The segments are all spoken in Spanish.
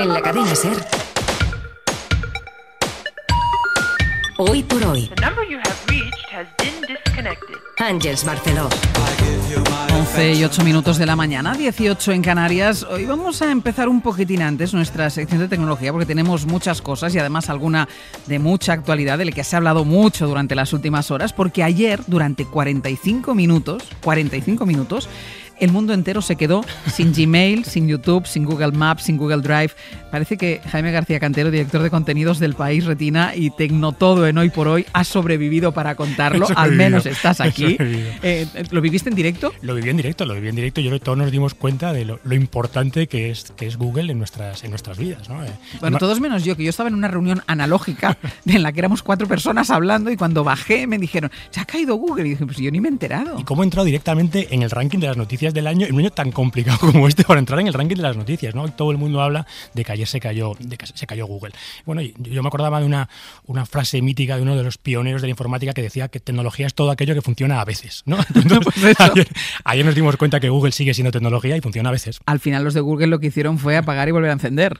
En la cadena Ser. Hoy por hoy. Ángels Barceló. 11 y 8 minutos de la mañana, 18 en Canarias. Hoy vamos a empezar un poquitín antes nuestra sección de tecnología porque tenemos muchas cosas y además alguna de mucha actualidad de la que se ha hablado mucho durante las últimas horas porque ayer durante 45 minutos, 45 minutos, el mundo entero se quedó sin Gmail, sin YouTube, sin Google Maps, sin Google Drive. Parece que Jaime García Cantero, director de contenidos del país Retina y Tecnotodo en Hoy por Hoy, ha sobrevivido para contarlo. Al menos estás aquí. Eh, eh, ¿Lo viviste en directo? Lo viví en directo, lo viví en directo. Yo que todos nos dimos cuenta de lo, importante que es, es Google en nuestras, en nuestras vidas. Eh, bueno, todos menos yo, que yo estaba en una reunión analógica en la que éramos cuatro personas hablando y cuando bajé me dijeron, se ha caído Google. Y dije, pues yo ni me he enterado. ¿Y cómo entrado directamente en el ranking de las noticias? del año, en un año tan complicado como este para entrar en el ranking de las noticias, ¿no? Todo el mundo habla de que ayer se cayó, de se cayó Google. Bueno, yo, me acordaba de una, frase mítica de uno de los pioneros de la informática que decía que tecnología es todo aquello que funciona a veces, pues ayer, nos dimos cuenta que Google sigue siendo tecnología y funciona a veces. Al final los de Google lo que hicieron fue apagar y volver a encender.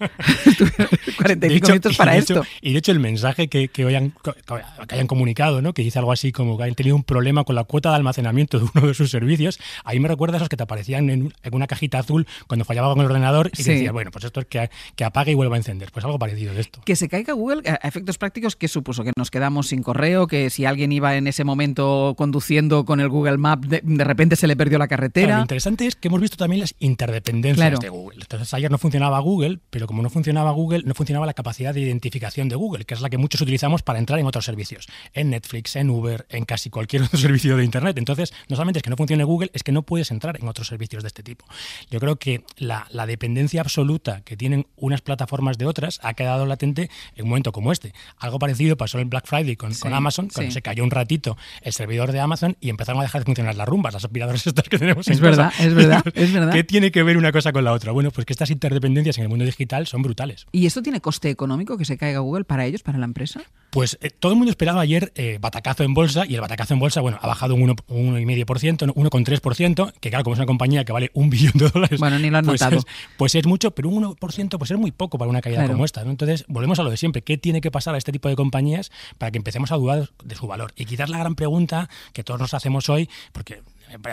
45 minutos para y esto. y de hecho el mensaje que, hoy hayan comunicado, ¿no? Que dice algo así como que han tenido un problema con la cuota de almacenamiento de uno de sus servicios, ahí me recuerda a esos que aparecían en, una cajita azul cuando fallaba con el ordenador y decía, bueno, pues esto es que, apague y vuelva a encender. Pues algo parecido de esto. Que se caiga Google a efectos prácticos, ¿qué supuso? Que nos quedamos sin correo, que si alguien iba en ese momento conduciendo con el Google Map, de, repente se le perdió la carretera. lo interesante es que hemos visto también las interdependencias de Google. Entonces, ayer no funcionaba Google, pero como no funcionaba Google, no funcionaba la capacidad de identificación de Google, que es la que muchos utilizamos para entrar en otros servicios, en Netflix, en Uber, en casi cualquier otro servicio de Internet. Entonces, no solamente es que no funcione Google, es que no puedes entrar en otros servicios de este tipo. Yo creo que la, dependencia absoluta que tienen unas plataformas de otras ha quedado latente en un momento como este. Algo parecido pasó en Black Friday con, Amazon, cuando se cayó un ratito el servidor de Amazon y empezaron a dejar de funcionar las rumbas, las aspiradoras estas que tenemos. En es verdad, es verdad, es verdad. ¿Qué tiene que ver una cosa con la otra? Bueno, pues que estas interdependencias en el mundo digital son brutales. ¿Y esto tiene coste económico que se caiga Google para ellos, para la empresa? Pues eh, todo el mundo esperaba ayer eh, batacazo en bolsa y el batacazo en bolsa, bueno, ha bajado un 1,5%, 1,3%, que claro, como una compañía que vale un billón de dólares. Bueno, ni lo han pues notado. pues es mucho, pero un 1% pues es muy poco para una calidad como esta. Entonces, volvemos a lo de siempre. ¿Qué tiene que pasar a este tipo de compañías para que empecemos a dudar de su valor? Y quizás la gran pregunta que todos nos hacemos hoy, porque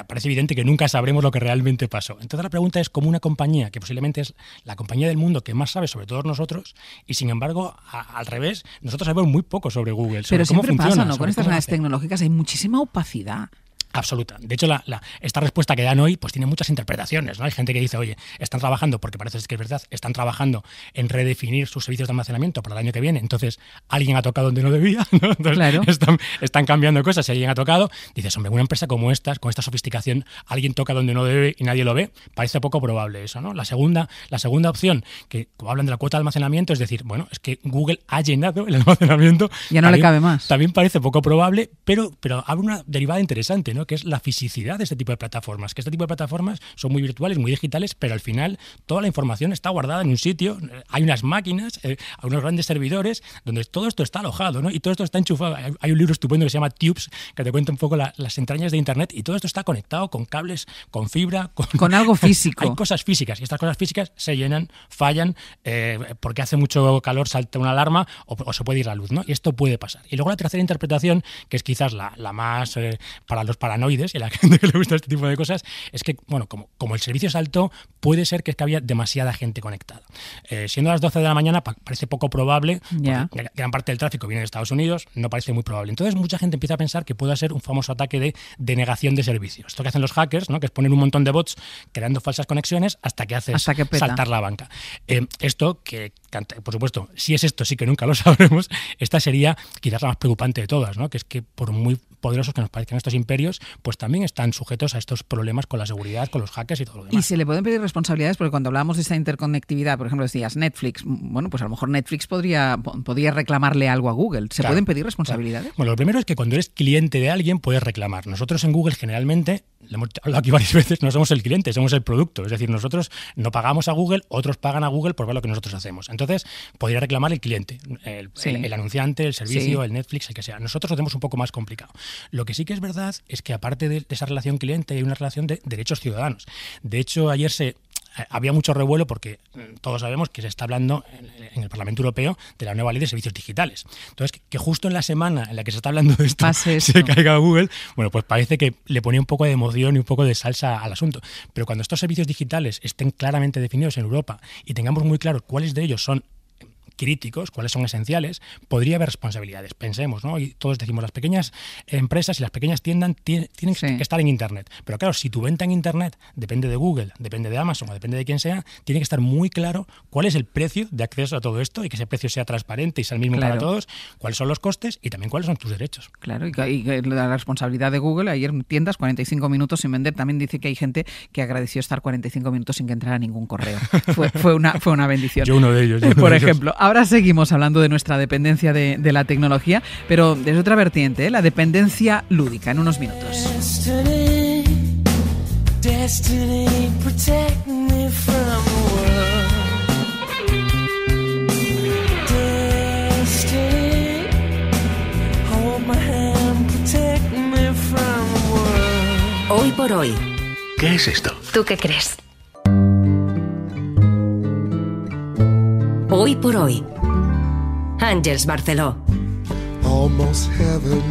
parece evidente que nunca sabremos lo que realmente pasó. Entonces la pregunta es cómo una compañía, que posiblemente es la compañía del mundo que más sabe sobre todos nosotros, y sin embargo, al revés, nosotros sabemos muy poco sobre Google. Pero siempre pasa, ¿no? Con estas redes tecnológicas hay muchísima opacidad absoluta. De hecho, la, esta respuesta que dan hoy pues tiene muchas interpretaciones. ¿no? Hay gente que dice, oye, están trabajando, porque parece que es verdad, están trabajando en redefinir sus servicios de almacenamiento para el año que viene. Entonces, alguien ha tocado donde no debía. ¿no? Entonces, claro. están, cambiando cosas. y alguien ha tocado, dices, hombre, una empresa como esta, con esta sofisticación, alguien toca donde no debe y nadie lo ve. Parece poco probable eso. ¿no? La, segunda, la segunda opción, que hablan de la cuota de almacenamiento, es decir, bueno, es que Google ha llenado el almacenamiento. Ya no le cabe más. También parece poco probable, pero, pero abre una derivada interesante, ¿no? que es la fisicidad de este tipo de plataformas, que este tipo de plataformas son muy virtuales, muy digitales, pero al final toda la información está guardada en un sitio, eh, hay unas máquinas, eh, algunos unos grandes servidores donde todo esto está alojado ¿no? y todo esto está enchufado. Hay un libro estupendo que se llama Tubes, que te cuenta un poco las entrañas de Internet y todo esto está conectado con cables, con fibra, con, algo físico. Hay cosas físicas y estas cosas físicas se llenan, fallan, eh, porque hace mucho calor salta una alarma o, se puede ir la luz. ¿no? Y esto puede pasar. Y luego la tercera interpretación, que es quizás la, la más para los para paranoides y a la gente que le gusta este tipo de cosas es que, bueno, como, como el servicio es alto, puede ser que, es que había demasiada gente conectada. Eh, siendo las 12 de la mañana, parece poco probable, gran parte del tráfico viene de Estados Unidos, no parece muy probable. Entonces, mucha gente empieza a pensar que puede ser un famoso ataque de denegación de servicio. Esto que hacen los hackers, ¿no? que es poner un montón de bots creando falsas conexiones hasta que haces saltar la banca. Eh, esto que, por supuesto, si es esto, sí que nunca lo sabremos, esta sería quizás la más preocupante de todas, ¿no? que es que por muy poderosos que nos parezcan estos imperios, pues también están sujetos a estos problemas con la seguridad, con los hackers y todo lo demás. Y se le pueden pedir responsabilidades, porque cuando hablábamos de esta interconectividad, por ejemplo, decías Netflix, bueno, pues a lo mejor Netflix podría, podría reclamarle algo a Google. ¿Se pueden pedir responsabilidades? Bueno, lo primero es que cuando eres cliente de alguien puedes reclamar. Nosotros en Google generalmente, lo hemos hablado aquí varias veces, no somos el cliente, somos el producto. Es decir, nosotros no pagamos a Google, otros pagan a Google por ver lo que nosotros hacemos. Entonces, entonces, podría reclamar el cliente, el, anunciante, el servicio, el Netflix, el que sea. Nosotros lo tenemos un poco más complicado. Lo que sí que es verdad es que aparte de esa relación cliente hay una relación de derechos ciudadanos. De hecho, ayer se había mucho revuelo porque mm, todos sabemos que se está hablando en, el Parlamento Europeo de la nueva ley de servicios digitales. Entonces, que justo en la semana en la que se está hablando de esto se caiga Google, bueno, pues parece que le ponía un poco de emoción y un poco de salsa al asunto. Pero cuando estos servicios digitales estén claramente definidos en Europa y tengamos muy claro cuáles de ellos son críticos, cuáles son esenciales, podría haber responsabilidades. Pensemos, ¿no? Y todos decimos, las pequeñas empresas y las pequeñas tiendas tienen que estar en Internet. Pero claro, si tu venta en Internet depende de Google, depende de Amazon o depende de quien sea, tiene que estar muy claro cuál es el precio de acceso a todo esto y que ese precio sea transparente y sea el mismo para todos, cuáles son los costes y también cuáles son tus derechos. Claro, y, la responsabilidad de Google, ayer tiendas 45 minutos sin vender, también dice que hay gente que agradeció estar 45 minutos sin que entrara ningún correo. Fue, fue una, fue una bendición. Yo uno de ellos. Por ejemplo, ahora seguimos hablando de nuestra dependencia de, la tecnología, pero desde otra vertiente, ¿eh? la dependencia lúdica, en unos minutos. Hoy por hoy. ¿Qué es esto? ¿Tú qué crees? Hoy por hoy. Ángels Barceló. Almost heaven,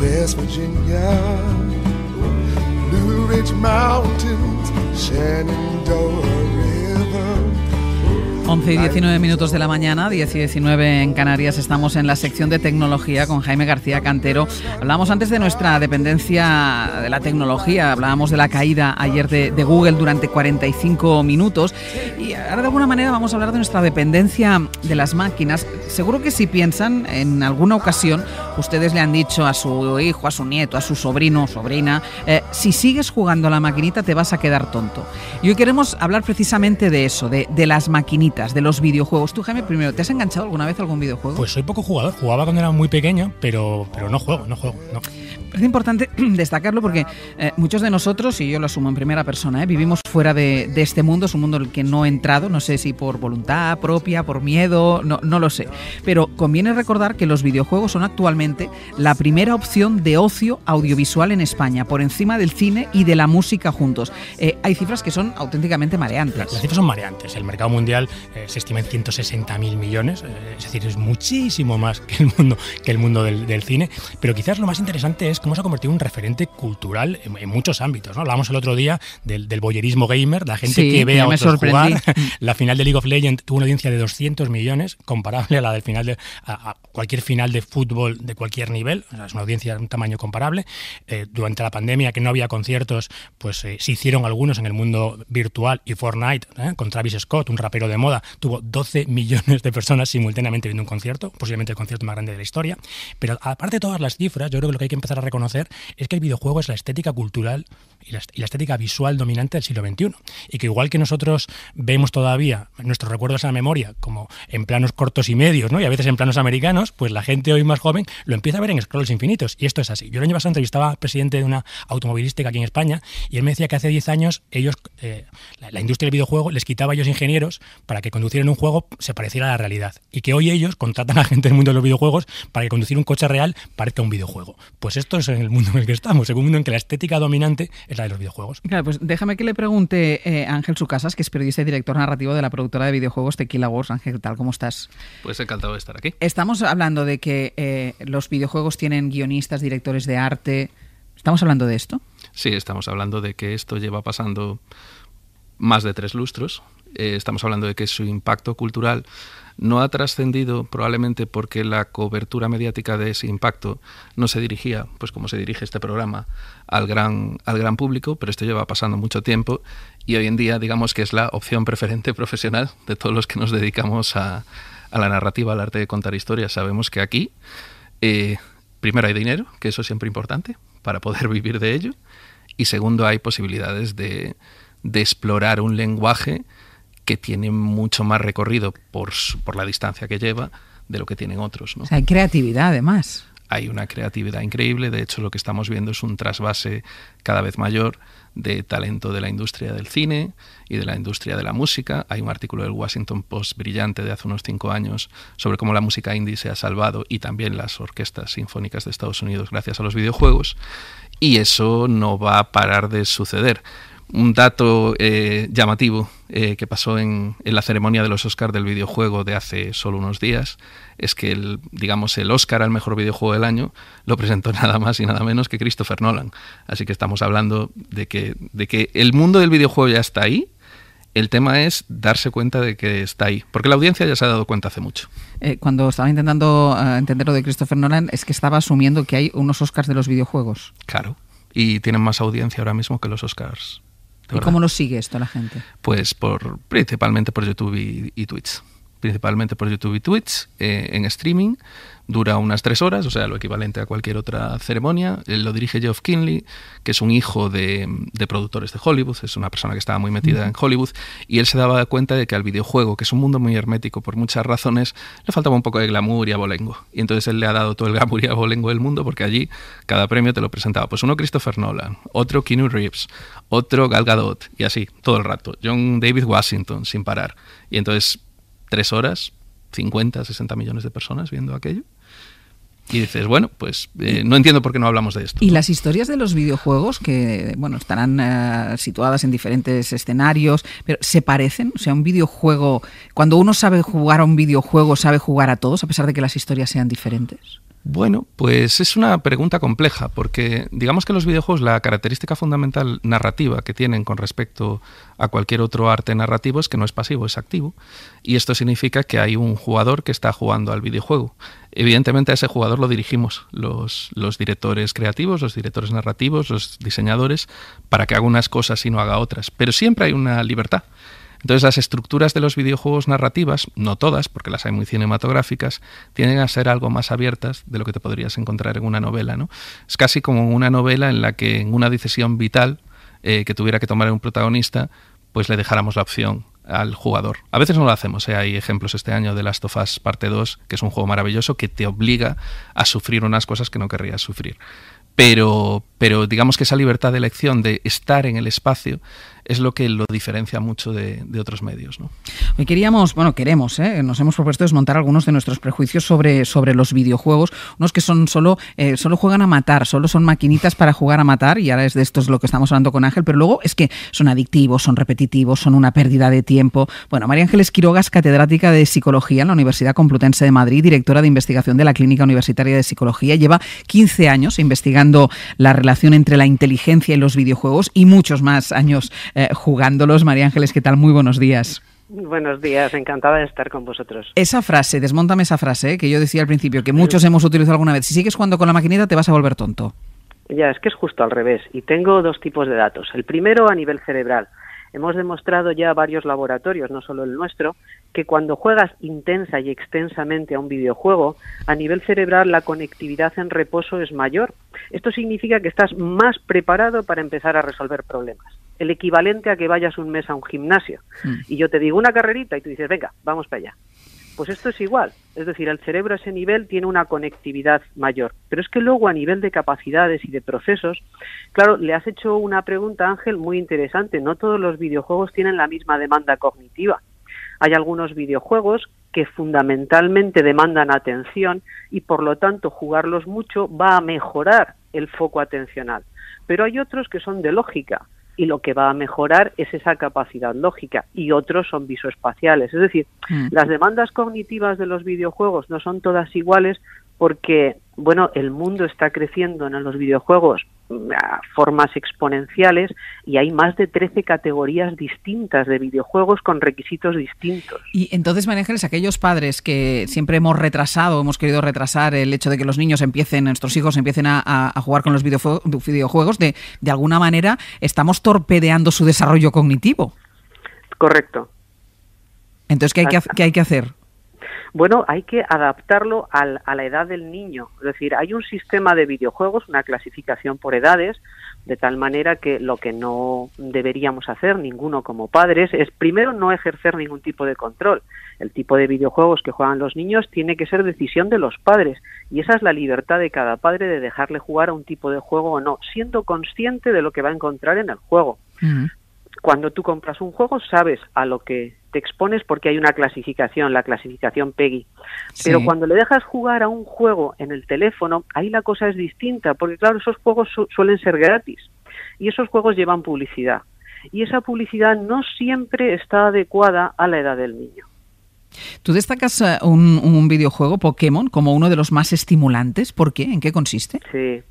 West Virginia, Blue Ridge Mountains, Shenandoah. 11 y 19 minutos de la mañana, 10 y 19 en Canarias. Estamos en la sección de tecnología con Jaime García Cantero. Hablábamos antes de nuestra dependencia de la tecnología, hablábamos de la caída ayer de, Google durante 45 minutos y ahora de alguna manera vamos a hablar de nuestra dependencia de las máquinas. Seguro que si piensan en alguna ocasión, ustedes le han dicho a su hijo, a su nieto, a su sobrino o sobrina, eh, si sigues jugando a la maquinita te vas a quedar tonto. Y hoy queremos hablar precisamente de eso, de las maquinitas de los videojuegos? Tú, Jaime, primero, ¿te has enganchado alguna vez a algún videojuego? Pues soy poco jugador, jugaba cuando era muy pequeño, pero, pero no juego, no juego, no es importante destacarlo porque eh, muchos de nosotros, y yo lo asumo en primera persona, eh, vivimos fuera de, este mundo, es un mundo en el que no he entrado, no sé si por voluntad propia, por miedo, no, lo sé. Pero conviene recordar que los videojuegos son actualmente la primera opción de ocio audiovisual en España, por encima del cine y de la música juntos. Eh, hay cifras que son auténticamente mareantes. Las, cifras son mareantes. El mercado mundial se estima en 160.000 millones, es decir, es muchísimo más que el mundo, que el mundo del, del cine. Pero quizás lo más interesante es cómo se ha convertido en un referente cultural en, muchos ámbitos. ¿no? Hablábamos el otro día del, del boyerismo gamer, la gente que ve a otros jugar. Mm. La final de League of Legends tuvo una audiencia de 200 millones, comparable a la del final de cualquier final de fútbol de cualquier nivel. es una audiencia de un tamaño comparable. Eh, durante la pandemia, que no había conciertos, pues eh, se hicieron algunos en el mundo virtual y Fortnite, ¿eh? con Travis Scott, un rapero de moda, tuvo 12 millones de personas simultáneamente viendo un concierto, posiblemente el concierto más grande de la historia. Pero aparte de todas las cifras, yo creo que lo que hay que empezar a reconocer es que el videojuego es la estética cultural y la, estética visual dominante del siglo XXI. Y que igual que nosotros vemos todavía nuestros recuerdos en la memoria como en planos cortos y medios, ¿no? y a veces en planos americanos, pues la gente hoy más joven lo empieza a ver en scrolls infinitos. Y esto es así. Yo el año pasado entrevistaba al presidente de una automovilística aquí en España y él me decía que hace 10 años ellos, eh, la, industria del videojuego, les quitaba a ellos ingenieros para que conducieran un juego se pareciera a la realidad. Y que hoy ellos contratan a gente del mundo de los videojuegos para que conducir un coche real parezca un videojuego. Pues esto en el mundo en el que estamos, en un mundo en que la estética dominante es la de los videojuegos. Claro, pues déjame que le pregunte a eh, Ángel Sucasas, que es periodista y director narrativo de la productora de videojuegos Tequila Wars. Ángel, tal? ¿Cómo estás? Pues encantado de estar aquí. Estamos hablando de que eh, los videojuegos tienen guionistas, directores de arte. ¿Estamos hablando de esto? Sí, estamos hablando de que esto lleva pasando más de tres lustros eh, estamos hablando de que su impacto cultural no ha trascendido probablemente porque la cobertura mediática de ese impacto no se dirigía, pues como se dirige este programa, al gran, al gran público, pero esto lleva pasando mucho tiempo y hoy en día digamos que es la opción preferente profesional de todos los que nos dedicamos a, la narrativa, al arte de contar historias. Sabemos que aquí, eh, primero hay dinero, que eso es siempre importante, para poder vivir de ello, y segundo hay posibilidades de, de explorar un lenguaje que tiene mucho más recorrido por, por la distancia que lleva de lo que tienen otros. hay creatividad además. Hay una creatividad increíble, de hecho lo que estamos viendo es un trasvase cada vez mayor de talento de la industria del cine y de la industria de la música. Hay un artículo del Washington Post brillante de hace unos cinco años sobre cómo la música indie se ha salvado y también las orquestas sinfónicas de Estados Unidos gracias a los videojuegos y eso no va a parar de suceder un dato eh, llamativo eh, que pasó en, la ceremonia de los Oscars del videojuego de hace solo unos días es que el, digamos, el Oscar al mejor videojuego del año lo presentó nada más y nada menos que Christopher Nolan. Así que estamos hablando de que, el mundo del videojuego ya está ahí, el tema es darse cuenta de que está ahí, porque la audiencia ya se ha dado cuenta hace mucho. Eh, cuando estaba intentando entender lo de Christopher Nolan, es que estaba asumiendo que hay unos Oscars de los videojuegos. Claro, y tienen más audiencia ahora mismo que los Oscars ¿Y cómo lo sigue esto la gente? Pues por, principalmente por YouTube y, y Twitch principalmente por YouTube y Twitch, eh, en streaming. Dura unas tres horas, o sea, lo equivalente a cualquier otra ceremonia. Eh, lo dirige Geoff Kinley, que es un hijo de, productores de Hollywood, es una persona que estaba muy metida en Hollywood, y él se daba cuenta de que al videojuego, que es un mundo muy hermético por muchas razones, le faltaba un poco de glamour y abolengo. Y entonces él le ha dado todo el glamour y abolengo del mundo, porque allí cada premio te lo presentaba. Pues uno Christopher Nolan, otro Keanu Reeves, otro Gal Gadot, y así, todo el rato. John David Washington, sin parar. Y entonces tres horas, 50, 60 millones de personas viendo aquello. Y dices, bueno, pues eh, no entiendo por qué no hablamos de esto. Y las historias de los videojuegos, que bueno, estarán eh, situadas en diferentes escenarios, pero ¿se parecen? O sea, un videojuego, cuando uno sabe jugar a un videojuego, sabe jugar a todos, a pesar de que las historias sean diferentes. Bueno, pues es una pregunta compleja, porque digamos que los videojuegos, la característica fundamental narrativa que tienen con respecto a cualquier otro arte narrativo es que no es pasivo, es activo, y esto significa que hay un jugador que está jugando al videojuego. Evidentemente a ese jugador lo dirigimos los, directores creativos, los directores narrativos, los diseñadores, para que haga unas cosas y no haga otras, pero siempre hay una libertad entonces las estructuras de los videojuegos narrativas, no todas, porque las hay muy cinematográficas, tienden a ser algo más abiertas de lo que te podrías encontrar en una novela. ¿no? Es casi como una novela en la que en una decisión vital eh, que tuviera que tomar un protagonista, pues le dejáramos la opción al jugador. A veces no lo hacemos. ¿eh? Hay ejemplos este año de Last of Us Parte 2, que es un juego maravilloso que te obliga a sufrir unas cosas que no querrías sufrir. Pero, pero digamos que esa libertad de elección, de estar en el espacio, es lo que lo diferencia mucho de, otros medios. ¿no? Hoy queríamos, bueno, queremos, ¿eh? nos hemos propuesto desmontar algunos de nuestros prejuicios sobre, sobre los videojuegos, unos que son solo, eh, solo juegan a matar, solo son maquinitas para jugar a matar, y ahora es de esto es lo que estamos hablando con Ángel, pero luego es que son adictivos, son repetitivos, son una pérdida de tiempo. Bueno, María Ángeles Quiroga es catedrática de Psicología en la Universidad Complutense de Madrid, directora de investigación de la Clínica Universitaria de Psicología, lleva 15 años investigando la relación entre la inteligencia y los videojuegos y muchos más años eh, jugándolos. María Ángeles, ¿qué tal? Muy buenos días. Buenos días, encantada de estar con vosotros. Esa frase, desmontame esa frase eh, que yo decía al principio, que muchos mm. hemos utilizado alguna vez. Si sigues jugando con la maquinita te vas a volver tonto. Ya, es que es justo al revés. Y tengo dos tipos de datos. El primero a nivel cerebral. Hemos demostrado ya varios laboratorios, no solo el nuestro, que cuando juegas intensa y extensamente a un videojuego, a nivel cerebral la conectividad en reposo es mayor. Esto significa que estás más preparado para empezar a resolver problemas el equivalente a que vayas un mes a un gimnasio. Hmm. Y yo te digo una carrerita y tú dices, venga, vamos para allá. Pues esto es igual, es decir, el cerebro a ese nivel tiene una conectividad mayor. Pero es que luego a nivel de capacidades y de procesos, claro, le has hecho una pregunta, Ángel, muy interesante. No todos los videojuegos tienen la misma demanda cognitiva. Hay algunos videojuegos que fundamentalmente demandan atención y por lo tanto jugarlos mucho va a mejorar el foco atencional. Pero hay otros que son de lógica, y lo que va a mejorar es esa capacidad lógica y otros son visoespaciales. Es decir, mm. las demandas cognitivas de los videojuegos no son todas iguales porque, bueno, el mundo está creciendo en los videojuegos formas exponenciales y hay más de 13 categorías distintas de videojuegos con requisitos distintos. Y entonces, María aquellos padres que siempre hemos retrasado, hemos querido retrasar el hecho de que los niños empiecen, nuestros hijos empiecen a, a jugar con los videojuegos, de, alguna manera estamos torpedeando su desarrollo cognitivo. Correcto. Entonces, ¿qué hay que, qué hay que hacer? bueno, hay que adaptarlo a la edad del niño. Es decir, hay un sistema de videojuegos, una clasificación por edades, de tal manera que lo que no deberíamos hacer ninguno como padres es primero no ejercer ningún tipo de control. El tipo de videojuegos que juegan los niños tiene que ser decisión de los padres y esa es la libertad de cada padre de dejarle jugar a un tipo de juego o no, siendo consciente de lo que va a encontrar en el juego. Mm. Cuando tú compras un juego sabes a lo que te expones porque hay una clasificación, la clasificación PEGI. Pero cuando le dejas jugar a un juego en el teléfono, ahí la cosa es distinta, porque claro, esos juegos suelen ser gratis y esos juegos llevan publicidad. Y esa publicidad no siempre está adecuada a la edad del niño. Tú destacas eh, un, videojuego Pokémon como uno de los más estimulantes. ¿Por qué? ¿En qué consiste? Sí.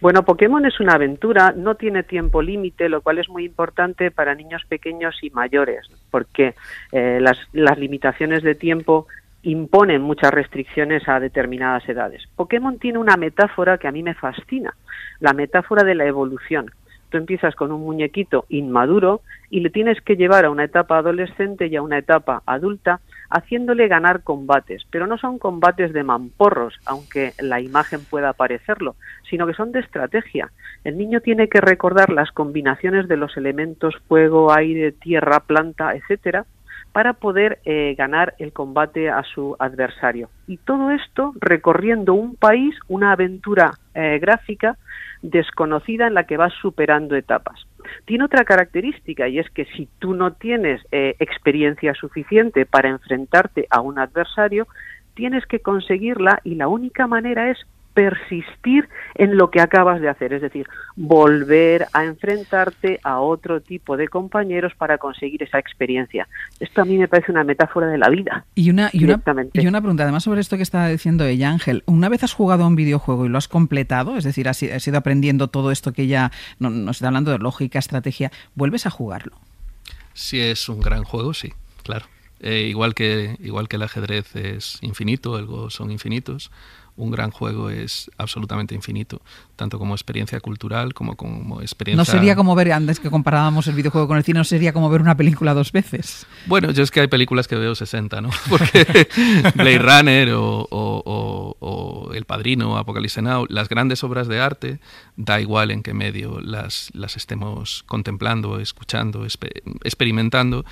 Bueno, Pokémon es una aventura, no tiene tiempo límite, lo cual es muy importante para niños pequeños y mayores, porque eh, las, las limitaciones de tiempo imponen muchas restricciones a determinadas edades. Pokémon tiene una metáfora que a mí me fascina, la metáfora de la evolución. Tú empiezas con un muñequito inmaduro y le tienes que llevar a una etapa adolescente y a una etapa adulta haciéndole ganar combates, pero no son combates de mamporros, aunque la imagen pueda parecerlo, sino que son de estrategia. El niño tiene que recordar las combinaciones de los elementos fuego, aire, tierra, planta, etcétera, para poder eh, ganar el combate a su adversario. Y todo esto recorriendo un país, una aventura eh, gráfica desconocida en la que vas superando etapas. Tiene otra característica y es que si tú no tienes eh, experiencia suficiente para enfrentarte a un adversario, tienes que conseguirla y la única manera es persistir en lo que acabas de hacer, es decir, volver a enfrentarte a otro tipo de compañeros para conseguir esa experiencia. Esto a mí me parece una metáfora de la vida. Y una, una, pregunta, además sobre esto que estaba diciendo ella, Ángel, una vez has jugado a un videojuego y lo has completado, es decir, has, ido aprendiendo todo esto que ya nos está hablando de lógica, estrategia, ¿vuelves a jugarlo? Si es un gran juego, sí, claro. Eh, igual, que, igual que el ajedrez es infinito, el son infinitos un gran juego es absolutamente infinito, tanto como experiencia cultural como como experiencia... No sería como ver, antes que comparábamos el videojuego con el cine, no sería como ver una película dos veces. Bueno, yo es que hay películas que veo 60, ¿no? Porque Blade Runner o, o, El Padrino, Apocalypse Now, las grandes obras de arte, da igual en qué medio las, las estemos contemplando, escuchando, experimentando,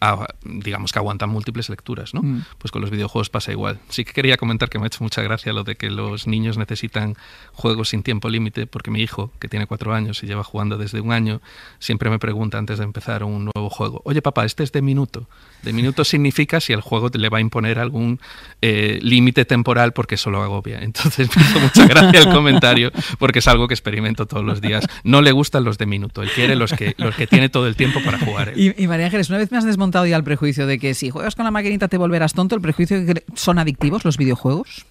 Ah, digamos que aguantan múltiples lecturas, ¿no? Mm. Pues con los videojuegos pasa igual. Sí que quería comentar que me ha hecho mucha gracia lo de que los niños necesitan juegos sin tiempo límite, porque mi hijo, que tiene cuatro años y lleva jugando desde un año, siempre me pregunta antes de empezar un nuevo juego, oye papá, este es de minuto. De minuto significa si el juego le va a imponer algún eh, límite temporal porque eso lo agobia. Entonces me hizo mucha gracia el comentario, porque es algo que experimento todos los días. No le gustan los de minuto, él quiere los que, tiene todo el tiempo para jugar. ¿eh? Y, María Ángeles, una vez me has desmontado ya el prejuicio de que si juegas con la maquinita te volverás tonto, el prejuicio de que son adictivos los videojuegos.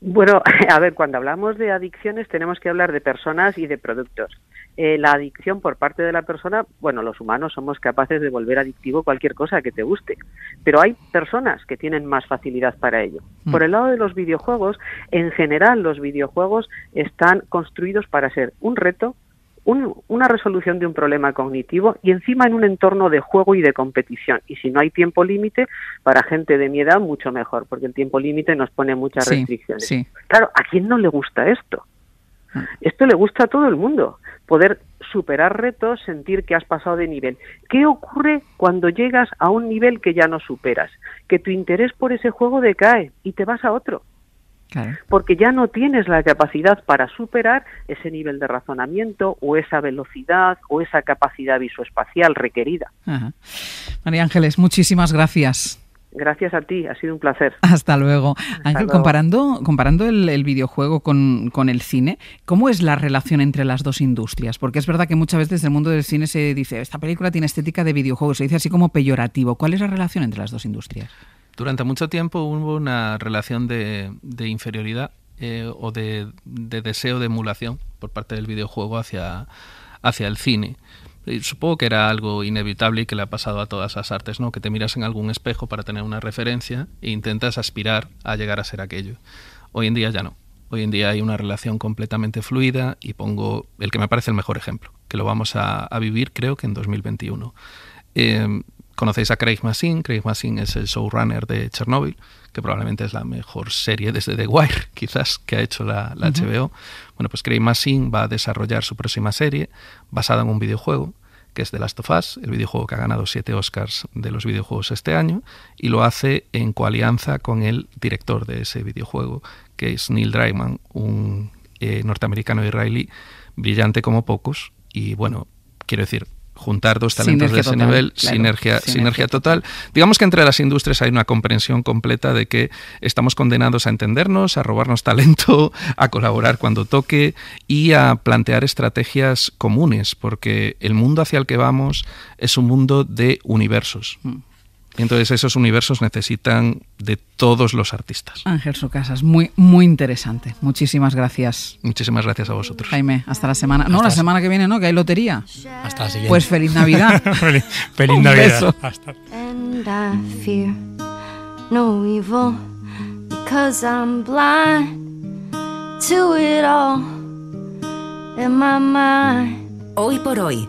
Bueno, a ver, cuando hablamos de adicciones tenemos que hablar de personas y de productos. Eh, la adicción por parte de la persona, bueno, los humanos somos capaces de volver adictivo cualquier cosa que te guste, pero hay personas que tienen más facilidad para ello. Mm. Por el lado de los videojuegos, en general los videojuegos están construidos para ser un reto, una resolución de un problema cognitivo y encima en un entorno de juego y de competición. Y si no hay tiempo límite, para gente de mi edad mucho mejor, porque el tiempo límite nos pone muchas restricciones. Claro, ¿a quién no le gusta esto? Ah. Esto le gusta a todo el mundo, poder superar retos, sentir que has pasado de nivel. ¿Qué ocurre cuando llegas a un nivel que ya no superas? Que tu interés por ese juego decae y te vas a otro porque ya no tienes la capacidad para superar ese nivel de razonamiento o esa velocidad o esa capacidad visoespacial requerida. María Ángeles, muchísimas gracias. Gracias a ti, ha sido un placer. Hasta luego. Ángel, comparando, comparando el, videojuego con, el cine, ¿cómo es la relación entre las dos industrias? Porque es verdad que muchas veces el mundo del cine se dice, esta película tiene estética de videojuego, se dice así como peyorativo. ¿Cuál es la relación entre las dos industrias? Durante mucho tiempo hubo una relación de, inferioridad eh, o de, deseo de emulación por parte del videojuego hacia, hacia el cine. supongo que era algo inevitable y que le ha pasado a todas las artes, ¿no? Que te miras en algún espejo para tener una referencia e intentas aspirar a llegar a ser aquello. Hoy en día ya no. Hoy en día hay una relación completamente fluida y pongo el que me parece el mejor ejemplo, que lo vamos a, vivir creo que en 2021 conocéis a Craig Massin. Craig Massin es el showrunner de Chernobyl, que probablemente es la mejor serie desde The Wire, quizás, que ha hecho la, HBO. Bueno, pues Craig Massin va a desarrollar su próxima serie basada en un videojuego que es The Last of Us, el videojuego que ha ganado siete Oscars de los videojuegos este año, y lo hace en coalianza con el director de ese videojuego, que es Neil Drayman, un eh, norteamericano israelí brillante como pocos, y bueno, quiero decir, juntar dos talentos de ese nivel, sinergia, sinergia, total. Digamos que entre las industrias hay una comprensión completa de que estamos condenados a entendernos, a robarnos talento, a colaborar cuando toque y a plantear estrategias comunes, porque el mundo hacia el que vamos es un mundo de universos. Mm. Entonces esos universos necesitan de todos los artistas. Ángel Sucasas, muy, muy interesante. Muchísimas gracias. Muchísimas gracias a vosotros. Jaime, hasta la semana. no, la semana que viene no, que hay lotería. Hasta la siguiente. Pues feliz Navidad. feliz, Navidad. Hasta. Hoy por hoy.